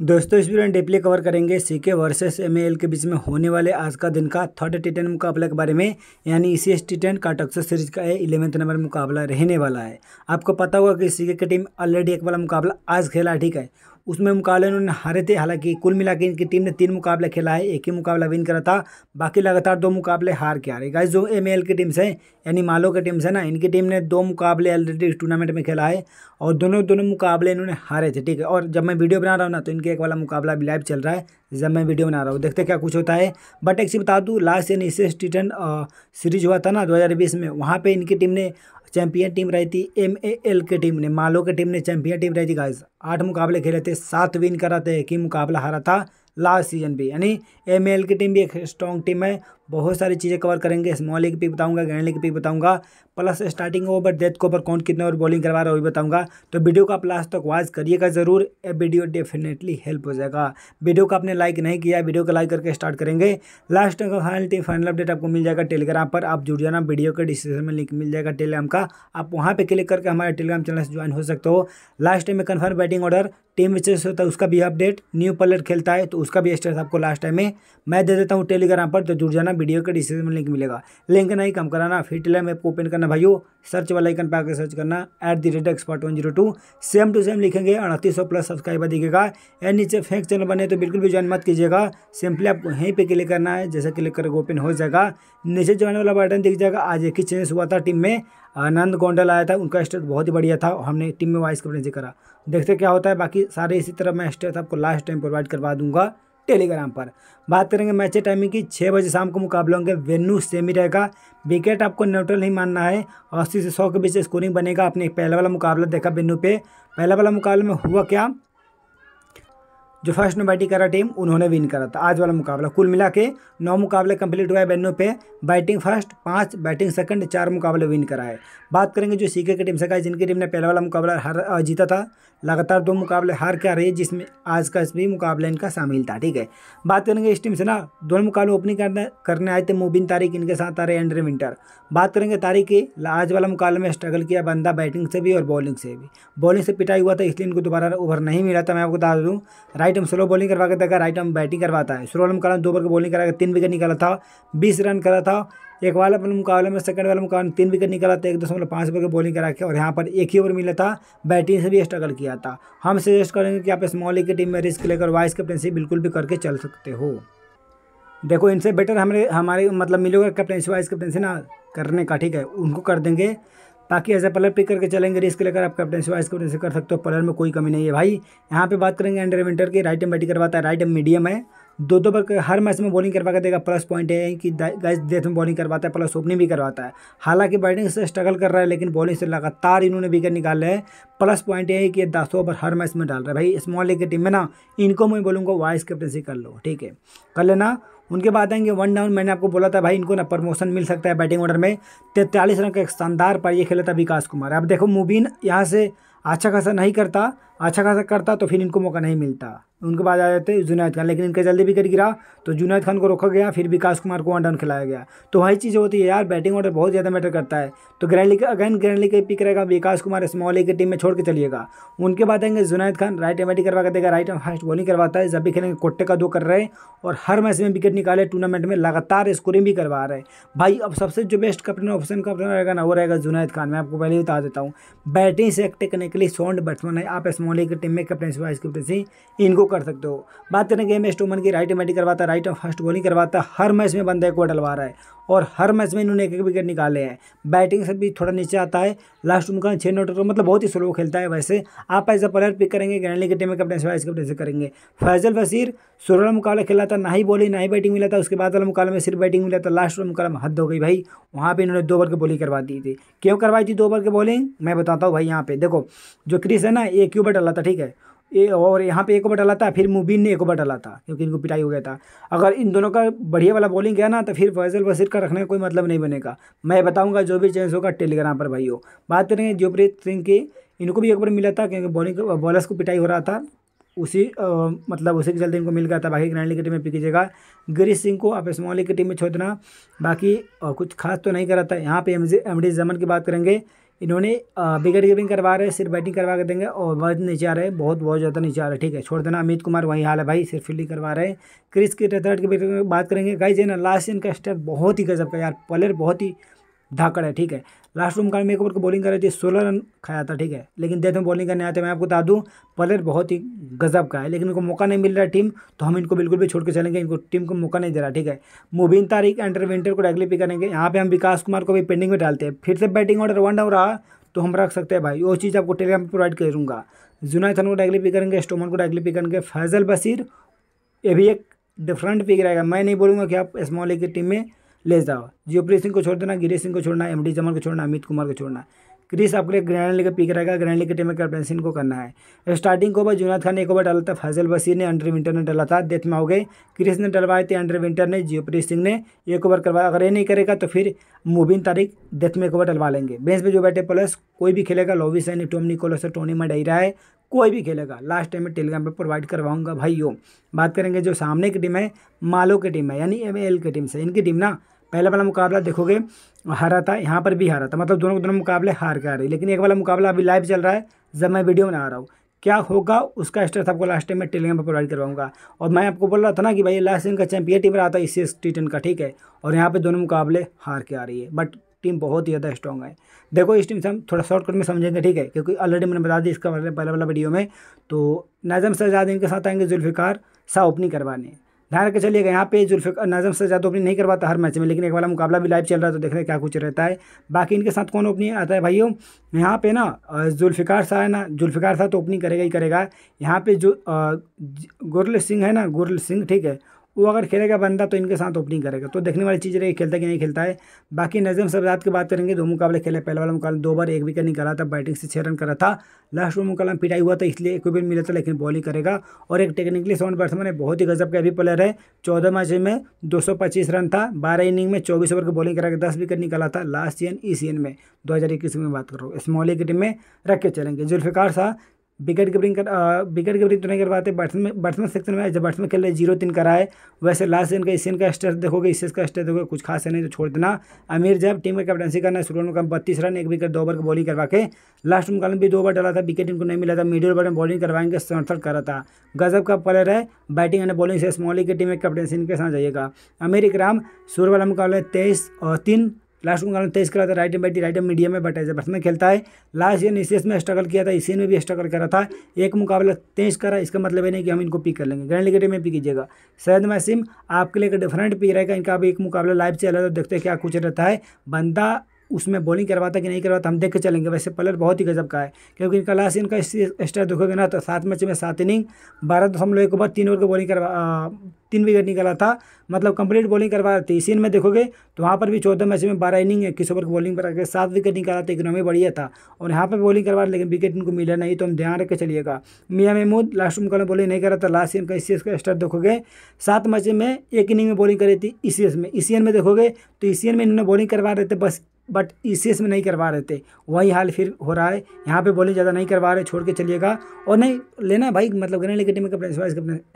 दोस्तों इस वीडियो में डिप्ली कवर करेंगे सीके वर्सेस एमएएल के बीच में होने वाले आज का दिन का थर्ड टी टेन मुकाबला के बारे में यानी इसी एस टी टेन का टक्सर सीरीज का है इलेवंथ नंबर मुकाबला रहने वाला है आपको पता होगा कि सीके की टीम ऑलरेडी एक वाला मुकाबला आज खेला ठीक है उसमें मुकाबले उन्होंने हारे थे हालांकि कुल मिला के इनकी टीम ने तीन मुकाबले खेला है एक ही मुकाबला विन करा था बाकी लगातार दो मुकाबले हार के आ रहे गाइज जो एम की टीम्स हैं यानी मालो की टीम्स हैं ना इनकी टीम ने दो मुकाबले ऑलरेडी इस टूर्नामेंट में खेला है और दोनों दोनों मुकाबले इन्होंने हारे थे ठीक है और जब मैं वीडियो बना रहा हूँ ना तो इनके एक वाला मुकाबला भी लाइव चल रहा है जब मैं वीडियो बना रहा हूँ देखते क्या कुछ होता है बट एक चीज़ बता दूँ लास्ट यानी इससे टी सीरीज हुआ था ना दो में वहाँ पर इनकी टीम ने चैंपियन टीम रही थी एम ए एल की टीम ने मालो की टीम ने चैंपियन टीम रही थी गाइस आठ मुकाबले खेले थे सात विन करा थे कि ही मुकाबला हारा था लास्ट सीजन भी यानी एम की टीम भी एक स्ट्रॉन्ग टीम है बहुत सारी चीज़ें कवर करेंगे स्मॉल ए पिक बताऊंगा ग्रैंड ए पिक बताऊंगा प्लस स्टार्टिंग ओवर डेथ को ओवर कौन कितने ओवर बॉलिंग करवा रहा है वो भी बताऊंगा तो वीडियो का आप लास्ट तक तो वॉच करिएगा ज़रूर ये वीडियो डेफिनेटली हेल्प हो जाएगा वीडियो को आपने लाइक नहीं किया वीडियो को लाइक करके स्टार्ट करेंगे लास्ट का फाइनल टीम फाइनल अपडेट आपको मिल जाएगा टेलीग्राम पर आप जुड़ जाना वीडियो के डिस्क्रिप्शन में लिंक मिल जाएगा टेलीग्राम का आप वहाँ पर क्लिक करके हमारे टेलीग्राम चैनल से ज्वाइन हो सकते हो लास्ट टाइम में confirm batting order team which is होता है उसका भी अपडेट न्यू प्लेयर खेलता है तो उसका भी स्टेटस आपको लास्ट टाइम में मैं दे देता हूँ टेलीग्राम पर तो जुड़ जाना करना वीडियो के डिस्क्रिप्शन में लिंक मिलेगा लिंक नहीं कम कराना फिर टेलर मैप को ओपन करना भाइयों सर्च वाला आइकन पर आकर सर्च करना at the rate expert one zero two same two same लिखेंगे अड़तीस सौ प्लस सब्सक्राइबर दिखेगा एंड नीचे फेक चैनल बने तो बिल्कुल भी ज्वाइन मत कीजिएगा सिंपली आपको यहीं पर क्लिक करना है जैसे क्लिक करके ओपन हो जाएगा नीचे ज्वाइन वाला बटन दिख जाएगा आज एक ही चेंज हुआ था टीम में आनंद गोंडल आया था उनका स्टेट बहुत ही बढ़िया था हमने टीम में वाइस कैप्टनसी करा देखते क्या होता है बाकी सारे इसी तरह मैं स्टेट आपको लास्ट टाइम प्रोवाइड करवा दूंगा टेलीग्राम पर बात करेंगे मैच टाइमिंग की छः बजे शाम को मुकाबला होंगे वेन्यू सेमी रहेगा विकेट आपको न्यूट्रल ही मानना है अस्सी से सौ के बीच स्कोरिंग बनेगा आपने पहला वाला मुकाबला देखा वेन्यू पे पहला वाला मुकाबला में हुआ क्या जो फर्स्ट नंबर बैटिंग करा टीम उन्होंने विन करा था आज वाला मुकाबला कुल मिला के नौ मुकाबले कंप्लीट हुआ है बेन्नो पे बैटिंग फर्स्ट पाँच बैटिंग सेकंड चार मुकाबले विन करा है बात करेंगे जो सीके की टीम से कहा जिनकी टीम ने पहला वाला मुकाबला हार जीता था लगातार दो मुकाबले हार के आ रही है जिसमें आज का भी मुकाबला इनका शामिल था ठीक है बात करेंगे इस टीम से ना दोनों मुकाबले ओपनिंग करने करने आए थे मुबिन तारिक इनके साथ आ रहे एंड्री विंटर बात करेंगे तारिक की आज वाला मुकाबले में स्ट्रगल किया बंदा बैटिंग से भी और बॉलिंग से भी बॉलिंग से पिटाई हुआ था इसलिए इनको दोबारा ओवर नहीं मिला था मैं आपको बता दूँ राइट राइट हम स्लो बॉलिंग करवा के देखा राइट हम बैटिंग करवाता है स्लो वाले मुकाबले में दो ओवर की बॉलिंग करा के तीन विकेट निकाला था बीस रन करा था एक वाले अपने मुकाबले में सेकंड वाले मुकाबले में तीन विकेट निकाला था एक दशमलव पाँच ओवर की बॉलिंग करा के और यहाँ पर एक ही ओवर मिला था बैटिंग से भी स्ट्रगल किया था हम सजेस्ट करेंगे कि आप स्मॉल लीग की टीम में रिस्क लेकर वाइस कैप्टनसी बिल्कुल भी करके चल सकते हो देखो इनसे बेटर हमारे हमारे मतलब मिलेगा कैप्टनसी वाइस कैप्टनसी ना करने का ठीक है उनको कर देंगे बाकी ऐसा पलर पिक करके चलेंगे रिस्क लेकर आप कैप्टनसी वाइस रिस्क कर सकते हो पलर में कोई कमी नहीं है भाई यहाँ पे बात करेंगे एंडर विंटर की राइट एम बैटिंग करवाता है राइट एम मीडियम है दो दो बार हर मैच में बॉलिंग करवा कर देगा प्लस पॉइंट है कि गैस डेथ में बॉलिंग करवाता है प्लस ओपनिंग भी करवाता है हालांकि बैटिंग से स्ट्रगल कर रहा है लेकिन बॉलिंग से लगातार इन्होंने विकेट निकाले हैं प्लस पॉइंट है कि दस ओवर हर मैच में डाल रहा है भाई स्मॉल लीग की टीम में ना इनको मैं बोलूँगा वाइस कैप्टनसी कर लो ठीक है कर लेना उनके बाद आएंगे वन डाउन मैंने आपको बोला था भाई इनको ना प्रमोशन मिल सकता है बैटिंग ऑर्डर में तैंतालीस रन का एक शानदार पर यह खेला था विकास कुमार अब देखो मुबीन यहाँ से अच्छा खासा नहीं करता अच्छा खासा करता तो फिर इनको मौका नहीं मिलता उनके बाद आ जाते हैं जुनायद खान लेकिन इनका जल्दी विकेट गिरा तो जुनैद खान को रोका गया फिर विकास कुमार को वन डाउन खिलाया गया तो वही चीज़ होती है यार बैटिंग ऑर्डर बहुत ज़्यादा मैटर करता है तो ग्रैंडली का अगेन ग्रैंडली का पिक रहेगा विकास कुमार स्मॉल की टीम में छोड़ के चलिएगा उनके बाद आएंगे जुनैद खान राइट एम करवा कर देगा राइट एम फास्ट बॉलिंग करवाता है जब भी खेलेंगे कोट्टे का दो कर रहे हैं और हर मैच में विकेट निकाले टूर्नामेंट में लगातार स्कोरिंग भी करवा रहे हैं भाई अब सबसे जो बेस्ट कप्टन ऑप्शन कप्टन रहेगा ना वो रहेगा जुनैद खान मैं आपको पहले ही बता देता हूँ बैटिंग से एक करने के लिए बैट्समैन है आप स्मॉल ए की टीम में कैप्टनसी वाइस कैप्टनसी इनको कर सकते हो बात करें गेम एस टूमन की राइट बैटिंग करवाता राइट फर्स्ट बॉलिंग करवाता हर मैच में बंदा एक डलवा रहा है और हर मैच में इन्होंने एक एक विकेट निकाले हैं बैटिंग से भी थोड़ा नीचे आता है लास्ट उनका छः नोट तो मतलब बहुत ही स्लो खेलता है वैसे आप एज अ प्लेयर पिक करेंगे ग्रैंडली के टीम में कप्टन वाइस कप्टन से करेंगे फैजल वसीर सोलह मुकाबला खेला था ना ही बॉलिंग ना ही बैटिंग मिला था उसके बाद वाला मुकाबला में सिर्फ बैटिंग मिला था लास्ट वाला मुकाबला हद हो गई भाई वहाँ पर इन्होंने दो ओवर की बॉलिंग करवा दी थी क्यों करवाई थी दो ओवर की बॉलिंग मैं बताता हूँ भाई यहाँ पे देखो जो क्रिस है ना ये क्यूबर डाला था ठीक है ये और यहाँ पे एक ओवर डाला था फिर मुबीन ने एक ओवर डाला था क्योंकि इनको पिटाई हो गया था अगर इन दोनों का बढ़िया वाला बॉलिंग गया ना तो फिर फैजल बसीर का रखने का कोई मतलब नहीं बनेगा मैं बताऊँगा जो भी चेंज होगा टेलीग्राम पर भाई हो बात करेंगे जोप्रीत सिंह की इनको भी एक ओवर मिला था क्योंकि बॉलिंग बॉलर्स को पिटाई हो रहा था उसी आ, मतलब उसी के चलते इनको मिल गया था बाकी ग्रैंड लीग की टीम में पिक कीजिएगा गिरीश सिंह को आप स्मॉल लीग की टीम में छोड़ना बाकी कुछ खास तो नहीं करा था यहाँ पे एम डी जमन की बात करेंगे इन्होंने बिगर गिविंग करवा रहे हैं सिर्फ बैटिंग करवा कर देंगे और बहुत नीचे आ रहे हैं बहुत बहुत ज़्यादा नीचे आ रहे हैं ठीक है छोड़ देना अमित कुमार वही हाल है भाई सिर्फ फील्डिंग करवा रहे हैं क्रिस की रेथर्ड की बात करेंगे गाइज है ना लास्ट इनका स्टेप बहुत ही गजब का यार प्लेयर बहुत ही धाकड़ है ठीक है लास्ट ओमकार में एक ओवर को बॉलिंग कर रहे थे सोलह रन खाया था ठीक है लेकिन डेथ में बॉलिंग करने आते हैं मैं आपको बता दूँ प्लेयर बहुत ही गजब का है लेकिन उनको मौका नहीं मिल रहा टीम तो हम इनको बिल्कुल भी छोड़ के चलेंगे इनको टीम को मौका नहीं दे रहा ठीक है मुबीन तारीख एंटर विंटर को डायरेक्टली पिक करेंगे यहाँ पे हम विकास कुमार को भी पेंडिंग में डालते हैं फिर से बैटिंग ऑर्डर वन डाउन रहा तो हम रख सकते हैं भाई वो चीज़ आपको टेलीग्राम पर प्रोवाइड करूँगा जुनाथन को डायरेक्टली पिक करेंगे स्टोमन को डायरेक्टली पिक करेंगे फैजल बसीर ये भी एक डिफरेंट पिक रहेगा मैं नहीं बोलूँगा कि आप स्मॉल ए की टीम में ले जाओ जियोप्रिय सिंह को छोड़ देना गिरीश सिंह को छोड़ना एम डी जमन को छोड़ना अमित कुमार को छोड़ना क्रिस आपके लिए ग्रैंड लेकर पिक रहेगा ग्रैंड लेकर टीम में कैप्टनसिन को करना है स्टार्टिंग को ओवर जुनाथ खान ने एक ओवर डाला था फैजल बसीर ने अंडर विंटर ने डाला था डेथ में हो गए क्रिस ने डलवाए थे अंडर विंटर ने जियोप्रीत सिंह ने एक ओवर करवाया अगर ये नहीं करेगा तो फिर मुबिन तारिक डेथ में एक ओवर डलवा लेंगे बेंच पर जो बैठे प्लस कोई भी खेलेगा लोवी सैनी टोम निकोलस टोनी रहा है कोई भी खेलेगा लास्ट टाइम में टेलीग्राम पर प्रोवाइड करवाऊंगा भाइयों बात करेंगे जो सामने की टीम है मालो की टीम है यानी एम की टीम से इनकी टीम ना पहला वाला मुकाबला देखोगे हारा था यहाँ पर भी हारा था मतलब दोनों दोनों मुकाबले हार के आ रहे लेकिन एक वाला मुकाबला अभी लाइव चल रहा है जब मैं वीडियो बना रहा हूँ क्या होगा उसका स्टेट आपको लास्ट टाइम मैं टेलीग्राम पर प्रोवाइड करवाऊंगा और मैं आपको बोल रहा था ना कि भाई लास्ट टाइम का चैंपियन टीम रहा था इसी टी टेन का ठीक है और यहाँ पर दोनों मुकाबले हार के आ रही है बट टीम बहुत ही ज़्यादा स्ट्रॉन्ग है देखो इस टीम से हम थोड़ा शॉर्टकट में समझेंगे ठीक है क्योंकि ऑलरेडी मैंने बता दी इसका पहले वाला वीडियो में तो नाजम सजाद इनके साथ आएंगे जुल्फ़िकार सा ओपनिंग करवाने ध्यान रखकर चलिएगा यहाँ पे नजम से ज़्यादा ओपनिंग नहीं करवाता हर मैच में लेकिन एक वाला मुकाबला भी लाइव चल रहा है तो देखने क्या कुछ रहता है बाकी इनके साथ कौन ओपनिंग आता है भाइयों यहाँ पे ना जुल्फ़िकार शाह है ना जुल्फ़िकार शाह तो ओपनिंग करेगा ही करेगा यहाँ पे जो गुरल सिंह है ना गुरल सिंह ठीक है वो अगर खेलेगा बंदा तो इनके साथ ओपनिंग करेगा तो देखने वाली चीज़ रहेगी खेलता कि नहीं खेलता है बाकी नजम सबजात की बात करेंगे दो मुकाबले खेले पहले वाला मुकाबले दो बार एक विकेट निकाला था बैटिंग से छः रन करा था लास्ट में मुकाबला पिटाई हुआ था इसलिए एक विकेट मिला था तो लेकिन बॉलिंग करेगा और एक टेक्निकली सोन बैट्समैन है बहुत ही गजब का भी प्लेयर है चौदह मैच में दो रन था बारह इनिंग में चौबीस ओवर की बॉलिंग करा के दस विकेट निकाला था लास्ट सीजन इस सीजन में दो में बात कर रहा हूँ इस मोहल्ले की टीम में रख के चलेंगे जुल्फ़िकार शाह विकेट कीपिंग कर विकेट कीपिंग तो नहीं कर पाते बैट्समैन बैट्समैन सेक्शन में जब बैट्समैन खेल रहे जीरो तीन कराए वैसे लास्ट इनका इस का स्टेट देखोगे एशियस का स्टेट देखोगे कुछ खास है नहीं तो छोड़ देना अमीर जब टीम का कैप्टनसी करना है सूर्य का बत्तीस रन एक विकेट दो ओवर की बॉलिंग करवा के लास्ट मुकाबले भी दो ओवर डाला था विकेट इनको नहीं मिला था मिडिल ओवर में बॉलिंग करवाएंगे सड़सठ करा था गजब का प्लेयर है बैटिंग एंड बॉलिंग से स्मॉली की टीम में कैप्टनसी इनके साथ जाइएगा अमीर इकराम सूर्य वाला मुकाबले तेईस और तीन लास्ट में तेईस खेला था राइट एम बैटी राइट एम मीडियम में बट एज बैट्समैन खेलता है लास्ट ईयर नीसीएस में स्ट्रगल किया था इसी में भी स्ट्रगल करा था एक मुकाबला तेईस करा इसका मतलब है नहीं कि हम इनको पिक कर लेंगे ग्रैंड क्रिकेट में पिक कीजिएगा सैद मसीम आपके लिए एक डिफरेंट पिक रहेगा इनका अभी एक मुकाबला लाइव से अलग देखते हैं क्या कुछ रहता है बंदा उसमें बॉलिंग करवाता कि नहीं करवाता हम देख के चलेंगे वैसे प्लेयर बहुत ही गजब का है क्योंकि इनका लास्ट इनका स्टार देखोगे ना तो सात मैच में सात इनिंग बारह दशमलव एक ओवर तीन ओवर का बॉलिंग करवा तीन विकेट निकाला था मतलब कंप्लीट बॉलिंग करवा रहे थे इसी में देखोगे तो वहाँ पर भी चौदह मैच में बारह इनिंग इक्कीस ओवर की बॉलिंग पर आकर सात विकेट निकाला था इकोनॉमी बढ़िया था और यहाँ पर बॉलिंग करवा लेकिन विकेट इनको मिला नहीं तो हम ध्यान रख के चलिएगा मियाँ महमूद लास्ट में कल बॉलिंग नहीं करा था लास्ट इनका इसी का स्टार देखोगे सात मैच में एक इनिंग में बॉलिंग करी थी इसी में इसी में देखोगे तो इसी में इन्होंने बॉलिंग करवा रहे थे बस बट ई e में नहीं करवा रहे थे वही हाल फिर हो रहा है यहाँ पे बोले ज़्यादा नहीं करवा रहे छोड़ के चलिएगा और नहीं लेना भाई मतलब ग्रैंड लीग टीम में कपड़े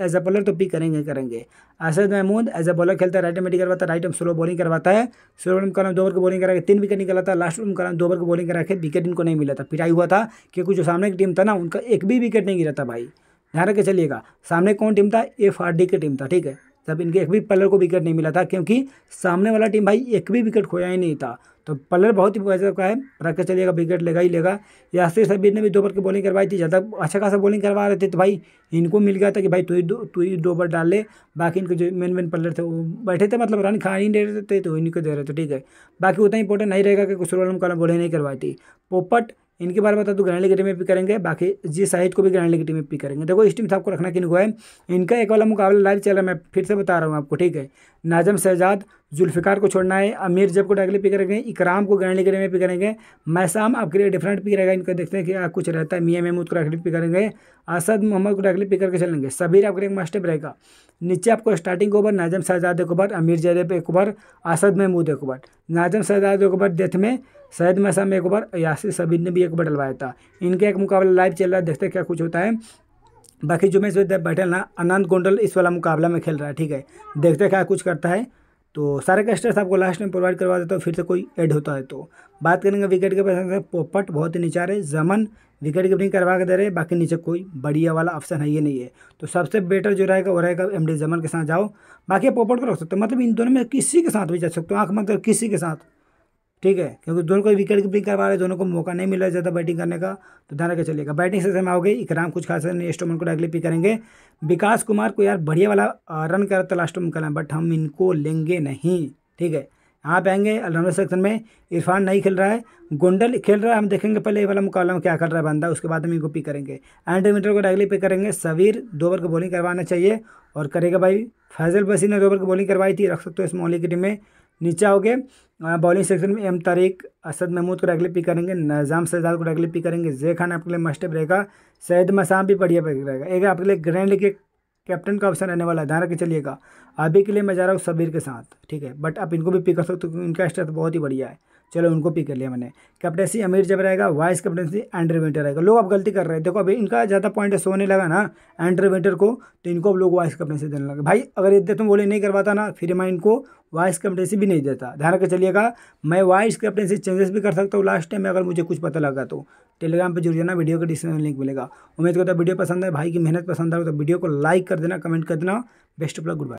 एज अ बॉलर तो पिक करेंगे करेंगे Asad Mahmood as a bowler खेलता है राइट एम करवाता है राइट एम स्लो बॉलिंग करवाता है स्लो रन कर दो ओवर को बॉलिंग करा के तीन विकेट निकला था लास्ट रन कर दो ओवर को बॉलिंग करा के विकेट इनको नहीं मिला था पिटाई हुआ था क्योंकि जो सामने की टीम था ना उनका एक भी विकेट नहीं गिरा था भाई ध्यान रखे चलिएगा सामने कौन टीम था एफ आर डी की टीम था ठीक है जब इनके एक भी पलर को विकेट नहीं मिला था क्योंकि सामने वाला टीम भाई एक भी विकेट खोया ही नहीं था तो पलर बहुत ही वैसे का है रख चलेगा विकेट लेगा ही लेगा यासिर सबीर ने भी दो ओवर की बॉलिंग करवाई थी ज़्यादा अच्छा खासा बॉलिंग करवा रहे थे तो भाई इनको मिल गया था कि भाई तू ही दो तू ही दो ओवर डाल ले बाकी इनके जो मेन मेन पलर थे वो बैठे थे मतलब रन खा ही दे रहे थे तो इनको दे रहे थे ठीक है बाकी उतना इंपॉर्टेंट नहीं रहेगा कि कुछ रोल कॉलम बॉलिंग नहीं करवाई थी पोपट इनके बारे में बता दो ग्रैंड लिगेटी में पिक करेंगे बाकी जी साहिद को भी ग्रैंड लिगेटी में पिक करेंगे देखो इस टीम से आपको रखना किन को है इनका एक वाला मुकाबला लाइव चल रहा है मैं फिर से बता रहा हूँ आपको ठीक है नाजम शहजाद जुल्फ़िकार को छोड़ना है अमीर जब को डायरेक्टली पिक करेंगे इकराम को ग्रैंड लिगेटी में पिक करेंगे मैसाम आपके लिए डिफरेंट पिक रहेगा इनका देखते हैं कि कुछ रहता है मियाँ महमूद को डायरेक्टली पिक करेंगे असद मोहम्मद को डायरेक्टली पिक करके चलेंगे सबीर आपके लिए एक रहेगा नीचे आपको स्टार्टिंग ओवर नाजम शहजाद एक ओवर अमीर जैब एक ओवर असद महमूद एक ओवर नाजम शहजाद एक ओवर डेथ में शायद मैं में एक बार यासिर सबीर ने भी एक बार डलवाया था इनका एक मुकाबला लाइव चल रहा है देखते क्या कुछ होता है बाकी जो मैच बैठल ना अनंत गोंडल इस वाला मुकाबला में खेल रहा है ठीक है देखते क्या कुछ करता है तो सारे कस्टर्स आपको लास्ट में प्रोवाइड करवा देता हूँ फिर से कोई ऐड होता है तो बात करेंगे विकेट के पैसे पोपट बहुत ही नीचा रहे जमन विकेट कीपिंग करवा के दे रहे बाकी नीचे कोई बढ़िया वाला ऑप्शन है ये नहीं है तो सबसे बेटर जो रहेगा वो रहेगा एम जमन के साथ जाओ बाकी पोपट को रख सकते हो मतलब इन दोनों में किसी के साथ भी जा सकते हो आँख मतलब किसी के साथ ठीक है क्योंकि दोनों को विकेट कीपिंग करवा रहे दोनों को मौका नहीं मिला ज़्यादा बैटिंग करने का तो ध्यान रखे चलेगा बैटिंग सेशन में आओगे इकराम कुछ खास नहीं स्टोमन को डायरेक्टली पिक करेंगे विकास कुमार को यार बढ़िया वाला रन कर रहा था लास्ट में करें बट हम इनको लेंगे नहीं ठीक है यहाँ पे आएंगे ऑलराउंडर सेक्शन में इरफान नहीं खेल रहा है गोंडल खेल रहा है हम देखेंगे पहले ये वाला मुकाबला में क्या कर रहा है बंदा उसके बाद हम इनको पिक करेंगे एंड्री मीटर को डायरेक्टली पिक करेंगे सवीर दो ओवर की बॉलिंग करवाना चाहिए और करेगा भाई फैजल बसी ने दो ओवर की बॉलिंग करवाई थी रख सकते हो इस मोहली की टीम में नीचे आओगे बॉलिंग सेक्शन में एम तारिक असद महमूद को रेगुलर पिक करेंगे निज़ाम सजाद को रेगुलर पिक करेंगे जे खान आपके लिए मस्ट रहेगा सैद मसाम भी बढ़िया पिक रहेगा एक आपके लिए ग्रैंड लीग के कैप्टन का ऑप्शन रहने वाला है धारा के चलिएगा अभी के लिए मैं जा रहा हूँ सबीर के साथ ठीक है बट आप इनको भी पिक कर सकते हो क्योंकि इनका स्ट्रेस बहुत ही बढ़िया है चलो उनको पिक कर लिया मैंने कैप्टेंसी अमीर जब रहेगा वाइस कैप्टेंसी एंड्रे विंटर रहेगा लोग अब गलती कर रहे हैं देखो अभी इनका ज़्यादा पॉइंट सोने लगा ना एंड्रे विंटर को तो इनको अब लोग वाइस कैप्टनसी देने लगे भाई अगर ये तुम बोले नहीं करवाता ना फिर मैं इनको वाइस कैप्टनसी भी नहीं देता ध्यान रखकर चलिएगा मैं वाइस कैप्टेंसी चेंजेस भी कर सकता हूँ लास्ट टाइम में अगर मुझे कुछ पता लगा तो टेलीग्राम पर जुड़ जाना वीडियो के डिस्क्रिप्शन लिंक मिलेगा उम्मीद करता है वीडियो पसंद है भाई की मेहनत पसंद आए तो वीडियो को लाइक कर देना कमेंट कर देना best of luck good bye